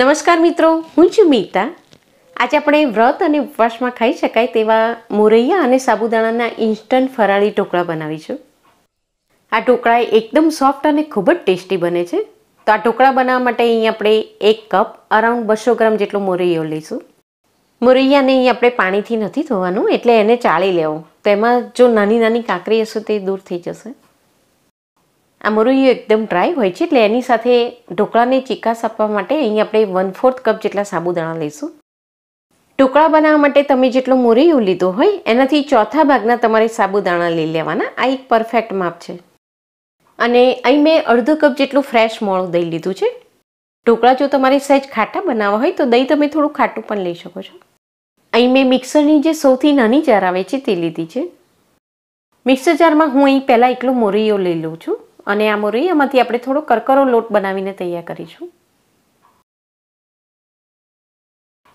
નમસ્કાર મિત્રો હું છું મીતા આજે આપણે વ્રત અને ઉપવાસમાં ખાઈ શકાય તેવા મોરૈયા અને સાબુદાણાના ઇન્સ્ટન્ટ ફરાળી ટોકળા બનાવીશું આ ટોકળા એકદમ સોફ્ટ અને ખૂબ જ ટેસ્ટી બને છે તો આ ટોકળા બનાવવા માટે અહીં આપણે એક કપ અરાઉન્ડ બસો ગ્રામ જેટલો મોરૈયો લઈશું મોરૈયાને અહીં આપણે પાણીથી નથી ધોવાનું એટલે એને ચાળી લેવું તેમાં જો નાની નાની કાંકરી હશે તે દૂર થઈ જશે આ મરુયું એકદમ ડ્રાય હોય છે એટલે એની સાથે ઢોકળાને ચિકાસ આપવા માટે અહીં આપણે વન ફોર્થ કપ જેટલા સાબુદાણા લઈશું ઢોકળા બનાવવા માટે તમે જેટલો મોરિયું લીધો હોય એનાથી ચોથા ભાગના તમારે સાબુદાણા લઈ લેવાના આ એક પરફેક્ટ માપ છે અને અહીં મેં અડધો કપ જેટલું ફ્રેશ મોળું દહીં લીધું છે ઢોકળા જો તમારે સહેજ ખાટા બનાવવા હોય તો દહીં તમે થોડું ખાટું પણ લઈ શકો છો અહીં મેં મિક્સરની જે સૌથી નાની જાર આવે છે તે લીધી છે મિક્સર જારમાં હું અહીં પહેલાં એકલો મોરિયો લઈ લઉં છું અને આ મોરૈયામાંથી આપણે થોડો કરકરો લોટ બનાવીને તૈયાર કરીશું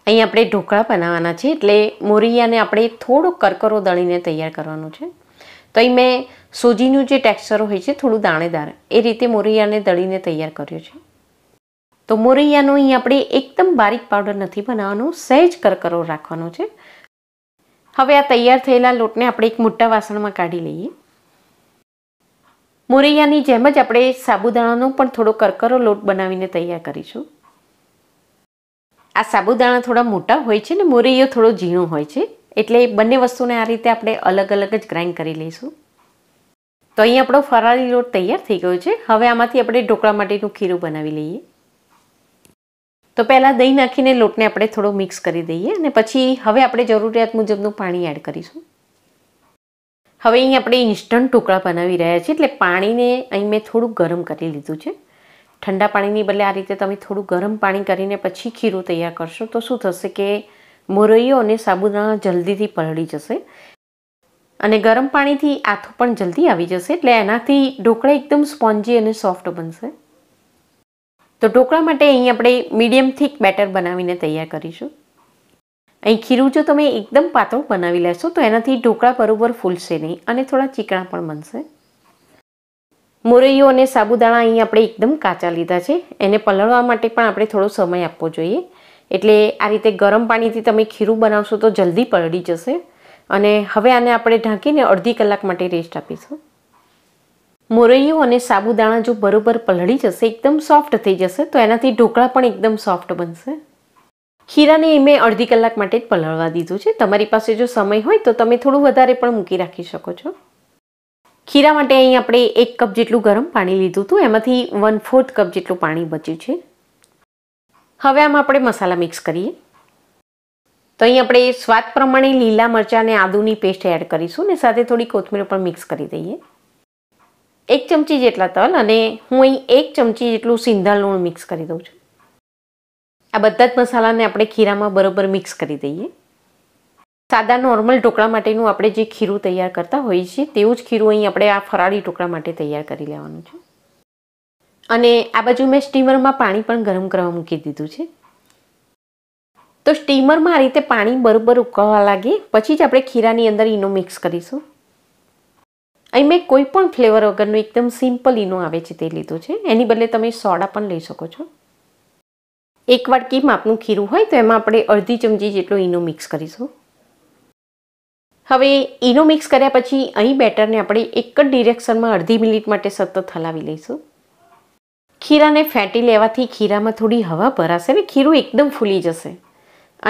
અહીં આપણે ઢોકળા બનાવવાના છે એટલે મોરૈયાને આપણે થોડો કરકરો દળીને તૈયાર કરવાનું છે તો અહીં મેં સૂજીનું જે ટેક્સચર હોય છે થોડું દાણેદાર એ રીતે મોરૈયાને દળીને તૈયાર કર્યો છે તો મોરૈયાનો અહીં આપણે એકદમ બારીક પાવડર નથી બનાવવાનો સહેજ કરકરો રાખવાનો છે હવે આ તૈયાર થયેલા લોટને આપણે એક મોટા વાસણમાં કાઢી લઈએ મોરૈયાની જેમ જ આપણે સાબુદાણાનો પણ થોડો કરકરો લોટ બનાવીને તૈયાર કરીશું આ સાબુદાણા થોડા મોટા હોય છે ને મોરૈયો થોડો ઝીણો હોય છે એટલે બંને વસ્તુને આ રીતે આપણે અલગ અલગ જ ગ્રાઇન્ડ કરી લઈશું તો અહીં આપણો ફરાળી લોટ તૈયાર થઈ ગયો છે હવે આમાંથી આપણે ઢોકળા માટેનું ખીરું બનાવી લઈએ તો પહેલાં દહીં નાખીને લોટને આપણે થોડો મિક્સ કરી દઈએ અને પછી હવે આપણે જરૂરિયાત મુજબનું પાણી એડ કરીશું હવે અહીં આપણે ઇન્સ્ટન્ટ ઢોકળા બનાવી રહ્યા છીએ એટલે પાણીને અહીં મેં થોડું ગરમ કરી લીધું છે ઠંડા પાણીની બદલે આ રીતે તમે થોડું ગરમ પાણી કરીને પછી ખીરું તૈયાર કરશો તો શું થશે કે મોરૈયો અને સાબુદાણા જલ્દીથી પલળી જશે અને ગરમ પાણીથી આથો પણ જલ્દી આવી જશે એટલે એનાથી ઢોકળા એકદમ સ્પોન્જી અને સોફ્ટ બનશે તો ઢોકળા માટે અહીં આપણે મીડિયમ થીક બેટર બનાવીને તૈયાર કરીશું અહીં ખીરું જો તમે એકદમ પાતળું બનાવી લેશો તો એનાથી ઢોકળા બરોબર ફૂલશે નહીં અને થોડા ચીકણા પણ બનશે મોરૈયો અને સાબુદાણા અહીં આપણે એકદમ કાચા લીધા છે એને પલળવા માટે પણ આપણે થોડો સમય આપવો જોઈએ એટલે આ રીતે ગરમ પાણીથી તમે ખીરું બનાવશો તો જલ્દી પલળી જશે અને હવે આને આપણે ઢાંકીને અડધી કલાક માટે રેસ્ટ આપીશું મોરૈયું અને સાબુદાણા જો બરોબર પલળી જશે એકદમ સોફ્ટ થઈ જશે તો એનાથી ઢોકળા પણ એકદમ સોફ્ટ બનશે ખીરાને મેં અડધી કલાક માટે જ પલળવા દીધું છે તમારી પાસે જો સમય હોય તો તમે થોડું વધારે પણ મૂકી રાખી શકો છો ખીરા માટે અહીં આપણે એક કપ જેટલું ગરમ પાણી લીધું હતું એમાંથી વન ફોર્થ કપ જેટલું પાણી બચ્યું છે હવે આમાં આપણે મસાલા મિક્સ કરીએ તો અહીં આપણે સ્વાદ પ્રમાણે લીલા મરચાં અને આદુની પેસ્ટ એડ કરીશું અને સાથે થોડી કોથમીર પણ મિક્સ કરી દઈએ એક ચમચી જેટલા તલ અને હું અહીં એક ચમચી જેટલું સિંધા લૂણ મિક્સ કરી દઉં છું આ બધા જ મસાલાને આપણે ખીરામાં બરાબર મિક્સ કરી દઈએ સાદા નોર્મલ ઢોકળા માટેનું આપણે જે ખીરું તૈયાર કરતા હોઈએ છીએ તેવું જ ખીરું અહીં આપણે આ ફરાળી ઢોકળા માટે તૈયાર કરી લેવાનું છે અને આ બાજુ મેં સ્ટીમરમાં પાણી પણ ગરમ કરવા મૂકી દીધું છે તો સ્ટીમરમાં આ રીતે પાણી બરાબર ઉકળવા લાગે પછી જ આપણે ખીરાની અંદર ઈનો મિક્સ કરીશું અહીં મેં કોઈ પણ ફ્લેવર વગરનું એકદમ સિમ્પલ ઈનો આવે છે તે લીધું છે એની બદલે તમે સોડા પણ લઈ શકો છો એકવાર વાટકી માપનું ખીરું હોય તો એમાં આપણે અડધી ચમચી જેટલો ઈનો મિક્સ કરીશું હવે ઈનો મિક્સ કર્યા પછી અહીં બેટરને આપણે એક જ ડિરેક્શનમાં અડધી મિનિટ માટે સતત હલાવી લઈશું ખીરાને ફેંટી લેવાથી ખીરામાં થોડી હવા ભરાશે ને ખીરું એકદમ ફૂલી જશે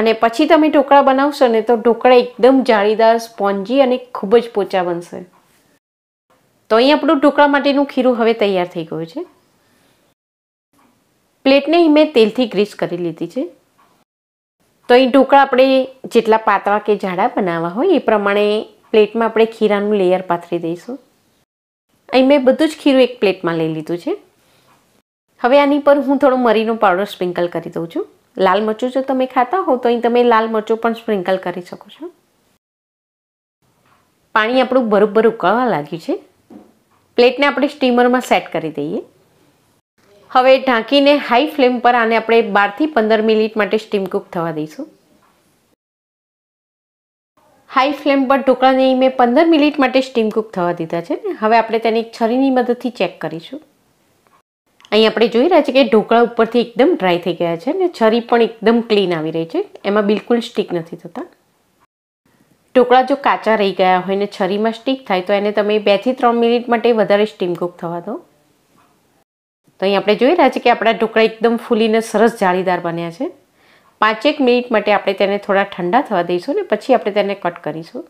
અને પછી તમે ઢોકળા બનાવશો ને તો ઢોકળા એકદમ જાળીદાર સ્પોન્જી અને ખૂબ જ પોચા બનશે તો અહીં આપણું ઢોકળા માટેનું ખીરું હવે તૈયાર થઈ ગયું છે પ્લેટને મેં તેલથી ગ્રીસ કરી લીધી છે તો અહીં ઢોકળા આપણે જેટલા પાતળા કે જાડા બનાવવા હોય એ પ્રમાણે પ્લેટમાં આપણે ખીરાનું લેયર પાથરી દઈશું અહીં મેં બધું જ ખીરું એક પ્લેટમાં લઈ લીધું છે હવે આની પર હું થોડો મરીનો પાવડર સ્પ્રિંકલ કરી દઉં છું લાલ મરચું જો તમે ખાતા હો તો અહીં તમે લાલ મરચું પણ સ્પ્રિંકલ કરી શકો છો પાણી આપણું બરોબર ઉકળવા લાગ્યું છે પ્લેટને આપણે સ્ટીમરમાં સેટ કરી દઈએ હવે ઢાંકીને હાઈ ફ્લેમ પર આને આપણે બારથી પંદર મિનિટ માટે સ્ટીમ કૂક થવા દઈશું હાઈ ફ્લેમ પર ઢોકળાને મેં પંદર મિનિટ માટે સ્ટીમ કૂક થવા દીધા છે હવે આપણે તેની છરીની મદદથી ચેક કરીશું અહીં આપણે જોઈ રહ્યા છીએ કે ઢોકળા ઉપરથી એકદમ ડ્રાય થઈ ગયા છે અને છરી પણ એકદમ ક્લીન આવી રહી છે એમાં બિલકુલ સ્ટીક નથી થતા ઢોકળા જો કાચા રહી ગયા હોય ને છરીમાં સ્ટીક થાય તો એને તમે બેથી ત્રણ મિનિટ માટે વધારે સ્ટીમ કૂક થવા દો તો અહીં આપણે જોઈ રહ્યા છીએ કે આપણા ઢોકળા એકદમ ફૂલીને સરસ જાળીદાર બન્યા છે પાંચેક મિનિટ માટે આપણે તેને થોડા ઠંડા થવા દઈશું ને પછી આપણે તેને કટ કરીશું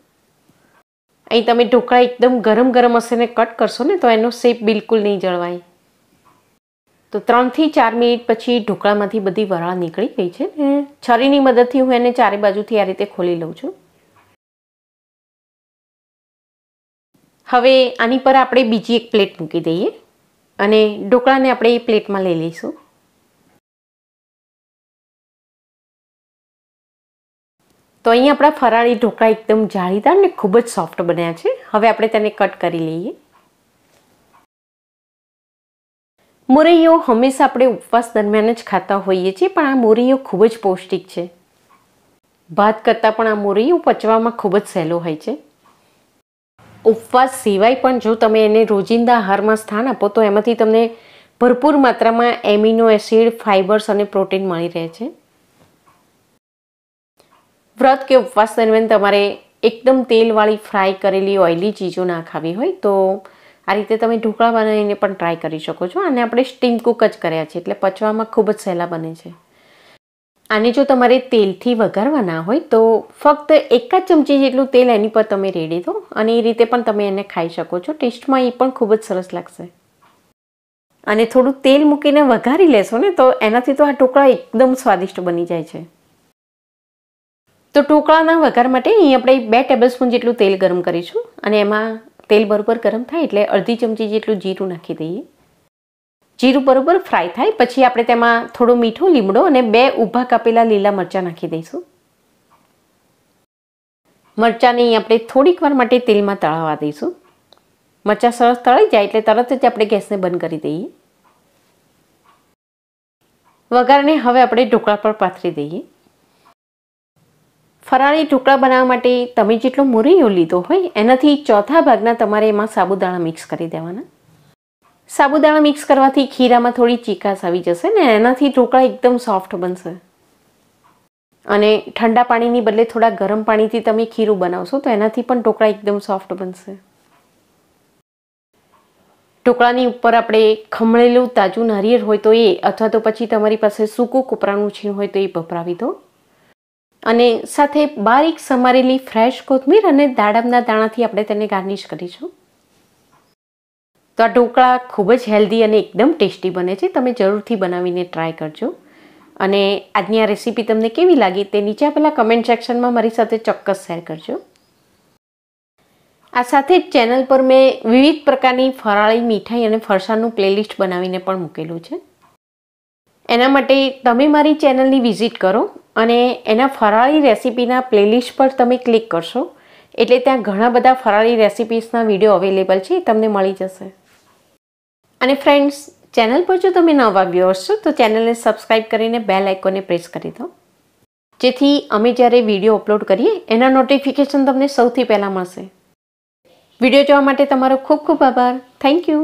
અહીં તમે ઢોકળા એકદમ ગરમ ગરમ હશે ને કટ કરશો ને તો એનો શેપ બિલકુલ નહીં જળવાય તો ત્રણથી ચાર મિનિટ પછી ઢોકળામાંથી બધી વરાળ નીકળી ગઈ છે ને છરીની મદદથી હું એને ચારે બાજુથી આ રીતે ખોલી લઉં છું હવે આની પર આપણે બીજી એક પ્લેટ મૂકી દઈએ અને ઢોકળાને આપણે એ પ્લેટમાં લઈ લઈશું તો અહીં આપણા ફરાળી ઢોકળા એકદમ જાળીદાર ને ખૂબ જ સોફ્ટ બન્યા છે હવે આપણે તેને કટ કરી લઈએ મોરૈયો હંમેશા આપણે ઉપવાસ દરમિયાન જ ખાતા હોઈએ છીએ પણ આ મોરૈયો ખૂબ જ પૌષ્ટિક છે ભાત કરતાં પણ આ મોરૈયો પચવામાં ખૂબ જ સહેલો હોય છે ઉપવાસ સિવાય પણ જો તમે એને રોજિંદા આહારમાં સ્થાન આપો તો એમાંથી તમને ભરપૂર માત્રામાં એમિનો એસિડ ફાઇબર્સ અને પ્રોટીન મળી રહે છે વ્રત કે ઉપવાસ દરમિયાન તમારે એકદમ તેલવાળી ફ્રાય કરેલી ઓઇલી ચીજો ના ખાવી હોય તો આ રીતે તમે ઢોકળા બનાવીને પણ ટ્રાય કરી શકો છો અને આપણે સ્ટીમ કુક જ કર્યા છે એટલે પચવામાં ખૂબ જ સહેલા બને છે આને જો તમારે તેલથી વઘારવાના હોય તો ફક્ત એક જ ચમચી જેટલું તેલ એની પર તમે રેડી દો અને એ રીતે પણ તમે એને ખાઈ શકો છો ટેસ્ટમાં એ પણ ખૂબ જ સરસ લાગશે અને થોડું તેલ મૂકીને વઘારી લેશો ને તો એનાથી તો આ ટોકળા એકદમ સ્વાદિષ્ટ બની જાય છે તો ટોકળાના વઘાર માટે અહીં આપણે બે ટેબલસ્પૂન જેટલું તેલ ગરમ કરીશું અને એમાં તેલ બરોબર ગરમ થાય એટલે અડધી ચમચી જેટલું જીરું નાખી દઈએ જીરું બરોબર ફ્રાય થાય પછી આપણે તેમાં થોડું મીઠું લીમડો અને બે ઊભા કાપેલા લીલા મરચાં નાખી દઈશું મરચાંને આપણે થોડીક વાર માટે તેલમાં તળાવવા દઈશું મરચાં સરસ તળાઈ જાય એટલે તરત જ આપણે ગેસને બંધ કરી દઈએ વઘારને હવે આપણે ઢોકળા પર પાથરી દઈએ ફરાળી ઢોકળા બનાવવા માટે તમે જેટલો મોરિયો લીધો હોય એનાથી ચોથા ભાગના તમારે એમાં સાબુદાણા મિક્સ કરી દેવાના સાબુદાણા મિક્સ કરવાથી ખીરામાં થોડી ચીકાસ આવી જશે ને એનાથી ઢોકળા એકદમ સોફ્ટ બનશે અને ઠંડા પાણીની બદલે થોડા ગરમ પાણીથી તમે ખીરું બનાવશો તો એનાથી પણ ઢોકળા એકદમ સોફ્ટ બનશે ઢોકળાની ઉપર આપણે ખમણેલું તાજું નારિયેળ હોય તો એ અથવા તો પછી તમારી પાસે સૂકું કોપરાનું છીણ હોય તો એ ભભરાવી દો અને સાથે બારીક સમારેલી ફ્રેશ કોથમીર અને દાડમના દાણાથી આપણે તેને ગાર્નિશ કરીશું તો આ ઢોકળા ખૂબ જ હેલ્ધી અને એકદમ ટેસ્ટી બને છે તમે જરૂરથી બનાવીને ટ્રાય કરજો અને આજની આ રેસીપી તમને કેવી લાગી તે નીચે આપેલા કમેન્ટ સેક્શનમાં મારી સાથે ચોક્કસ શેર કરજો આ સાથે જ ચેનલ પર મેં વિવિધ પ્રકારની ફરાળી મીઠાઈ અને ફરસાણનું પ્લેલિસ્ટ બનાવીને પણ મૂકેલું છે એના માટે તમે મારી ચેનલની વિઝિટ કરો અને એના ફરાળી રેસીપીના પ્લેલિસ્ટ પર તમે ક્લિક કરશો એટલે ત્યાં ઘણા બધા ફરાળી રેસીપીસના વિડીયો અવેલેબલ છે તમને મળી જશે અને ફ્રેન્ડ્સ ચેનલ પર જો તમે નવા વ્યુઅર્સ છો તો ચેનલને સબસ્ક્રાઈબ કરીને બે લાઇકોને પ્રેસ કરી દો જેથી અમે જ્યારે વિડીયો અપલોડ કરીએ એના નોટિફિકેશન તમને સૌથી પહેલાં મળશે વિડીયો જોવા માટે તમારો ખૂબ ખૂબ આભાર થેન્ક યુ